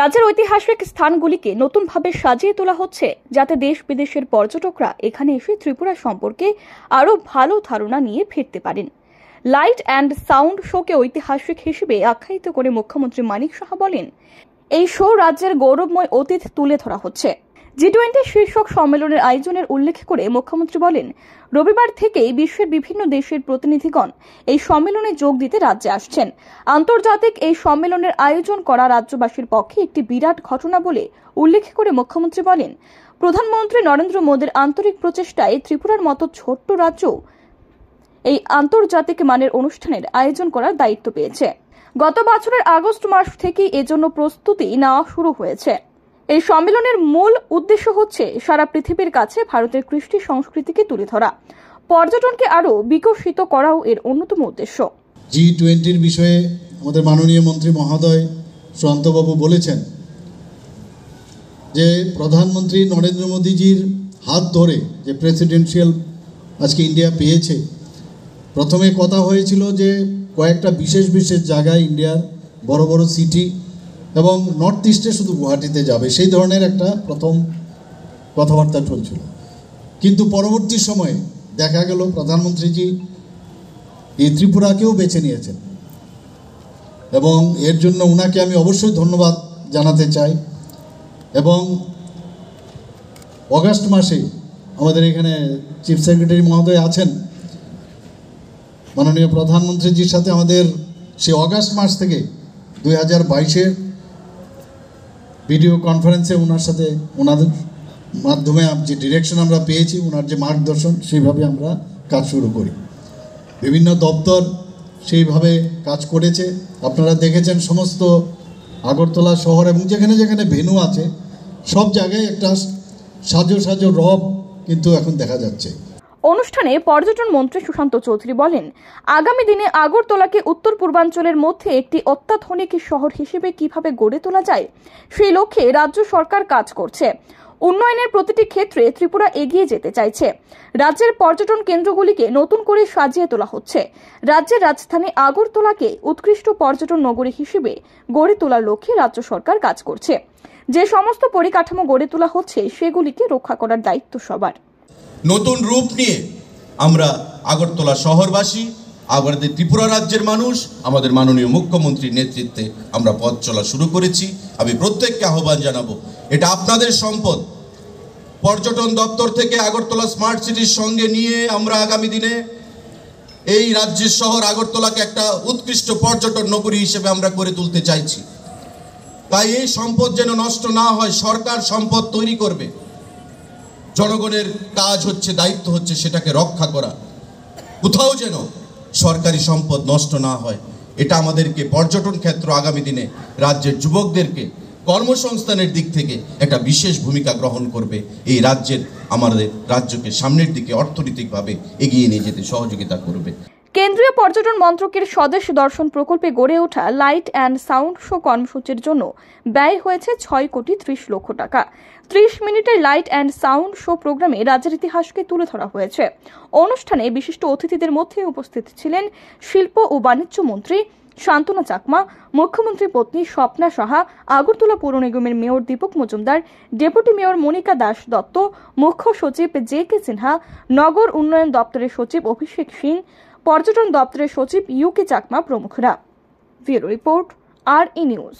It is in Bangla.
রাজ্যের ঐতিহাসিক স্থানগুলিকে নতুনভাবে সাজিয়ে তোলা হচ্ছে যাতে দেশ বিদেশের পর্যটকরা এখানে এসে ত্রিপুরা সম্পর্কে আরও ভালো ধারণা নিয়ে ফিরতে পারেন লাইট অ্যান্ড সাউন্ড শোকে ঐতিহাসিক হিসেবে আখ্যায়িত করে মুখ্যমন্ত্রী মানিক সাহা বলেন এই শো রাজ্যের গৌরবময় অতীত তুলে ধরা হচ্ছে জি টোয়েন্টি শীর্ষক সম্মেলনের আয়োজনের উল্লেখ করে মুখ্যমন্ত্রী বলেন রবিবার থেকেই বিশ্বের বিভিন্ন দেশের প্রতিনিধিগণ এই সম্মেলনে যোগ দিতে রাজ্যে আসছেন আন্তর্জাতিক এই সম্মেলনের আয়োজন করা রাজ্যবাসীর পক্ষে একটি বিরাট ঘটনা বলে উল্লেখ করে মুখ্যমন্ত্রী বলেন প্রধানমন্ত্রী নরেন্দ্র মোদীর আন্তরিক প্রচেষ্টায় ত্রিপুরার মতো ছোট্ট রাজ্য এই আন্তর্জাতিক মানের অনুষ্ঠানের আয়োজন করার দায়িত্ব পেয়েছে গত বছরের আগস্ট মাস থেকে এজন্য প্রস্তুতি নেওয়া শুরু হয়েছে এই সম্মেলনের মূল উদ্দেশ্য হচ্ছে সারা পৃথিবীর কাছে ভারতের কৃষ্টি সংস্কৃতিকে তুলে ধরা পর্যটনকে আরও বিকশিত করাও এর অন্যতম উদ্দেশ্য জি টোয়েন্টির বিষয়ে আমাদের মাননীয় মন্ত্রী মহোদয় সন্তবাবু বলেছেন যে প্রধানমন্ত্রী নরেন্দ্র মোদীজির হাত ধরে যে প্রেসিডেন্সিয়াল আজকে ইন্ডিয়া পেয়েছে প্রথমে কথা হয়েছিল যে কয়েকটা বিশেষ বিশেষ জায়গায় ইন্ডিয়ার বড় বড় সিটি এবং নর্থ ইস্টে শুধু গুয়াহাটিতে যাবে সেই ধরনের একটা প্রথম কথাবার্তা চলছিল কিন্তু পরবর্তী সময়ে দেখা গেল প্রধানমন্ত্রীজি এই ত্রিপুরাকেও বেছে নিয়েছেন এবং এর জন্য ওনাকে আমি অবশ্যই ধন্যবাদ জানাতে চাই এবং অগাস্ট মাসে আমাদের এখানে চিফ সেক্রেটারি মহোদয় আছেন মাননীয় প্রধানমন্ত্রীজির সাথে আমাদের সে অগাস্ট মাস থেকে দুই হাজার বাইশের ভিডিও কনফারেন্সে ওনার সাথে ওনাদের মাধ্যমে যে ডিরেকশন আমরা পেয়েছি ওনার যে মার্গদর্শন সেইভাবে আমরা কাজ শুরু করি বিভিন্ন দপ্তর সেইভাবে কাজ করেছে আপনারা দেখেছেন সমস্ত আগরতলা শহর এবং যেখানে যেখানে ভেনু আছে সব জায়গায় একটা সাজো সাজো রব কিন্তু এখন দেখা যাচ্ছে অনুষ্ঠানে পর্যটন মন্ত্রী সুশান্ত চৌধুরী বলেন আগামী দিনে আগরতলাকে উত্তর পূর্বাঞ্চলের মধ্যে একটি অত্যাধুনিক শহর হিসেবে কিভাবে গড়ে তোলা যায় সেই লক্ষ্যে রাজ্য সরকার কাজ করছে উন্নয়নের প্রতিটি ক্ষেত্রে ত্রিপুরা এগিয়ে যেতে চাইছে রাজ্যের পর্যটন কেন্দ্রগুলিকে নতুন করে সাজিয়ে তোলা হচ্ছে রাজ্যের রাজধানী আগরতলাকে উৎকৃষ্ট পর্যটন নগরী হিসেবে গড়ে তোলার লক্ষ্যে রাজ্য সরকার কাজ করছে যে সমস্ত পরিকাঠামো গড়ে তোলা হচ্ছে সেগুলিকে রক্ষা করার দায়িত্ব সবার নতুন রূপ নিয়ে আমরা আগরতলা শহরবাসী আমাদের ত্রিপুরা রাজ্যের মানুষ আমাদের মাননীয় মুখ্যমন্ত্রীর নেতৃত্বে আমরা পথ চলা শুরু করেছি আমি প্রত্যেককে আহ্বান জানাবো এটা আপনাদের সম্পদ পর্যটন দপ্তর থেকে আগরতলা স্মার্ট সিটির সঙ্গে নিয়ে আমরা আগামী দিনে এই রাজ্যের শহর আগরতলাকে একটা উৎকৃষ্ট পর্যটন নগরী হিসেবে আমরা করে তুলতে চাইছি তাই এই সম্পদ যেন নষ্ট না হয় সরকার সম্পদ তৈরি করবে জনগণের কাজ হচ্ছে দায়িত্ব হচ্ছে সেটাকে রক্ষা করা কোথাও যেন সরকারি সম্পদ নষ্ট না হয় এটা আমাদেরকে পর্যটন ক্ষেত্র আগামী দিনে রাজ্যের যুবকদেরকে কর্মসংস্থানের দিক থেকে একটা বিশেষ ভূমিকা গ্রহণ করবে এই রাজ্যের আমাদের রাজ্যকে সামনের দিকে অর্থনৈতিকভাবে এগিয়ে নিয়ে যেতে সহযোগিতা করবে কেন্দ্রীয় পর্যটন মন্ত্রকের স্বদেশ দর্শন প্রকল্পে গড়ে ওঠা লাইট অ্যান্ড সাউন্ড শো কর্মসূচির জন্য ব্যয় হয়েছে ছয় কোটি ত্রিশ লক্ষ টাকা ত্রিশ মিনিটের লাইট অ্যান্ড সাউন্ড শো প্রোগ্রামে রাজ্যের ইতিহাসকে তুলে ধরা হয়েছে অনুষ্ঠানে বিশিষ্ট অতিথিদের মধ্যে উপস্থিত ছিলেন শিল্প ও বাণিজ্য মন্ত্রী শান্তনা চাকমা মুখ্যমন্ত্রী পত্নী স্বপ্না সাহা আগরতলা পৌর নিগমের mayor Dipak Majumdar deputy mayor Monika Das Dutta মুখ্য সচিব জে কে সিনহা নগর উন্নয়ন দপ্তরের সচিব অভিষেক সিং পর্যটন দপ্তরের সচিব ইউকে চাকমা প্রমুখরা ব্যুরো রিপোর্ট আর ই নিউজ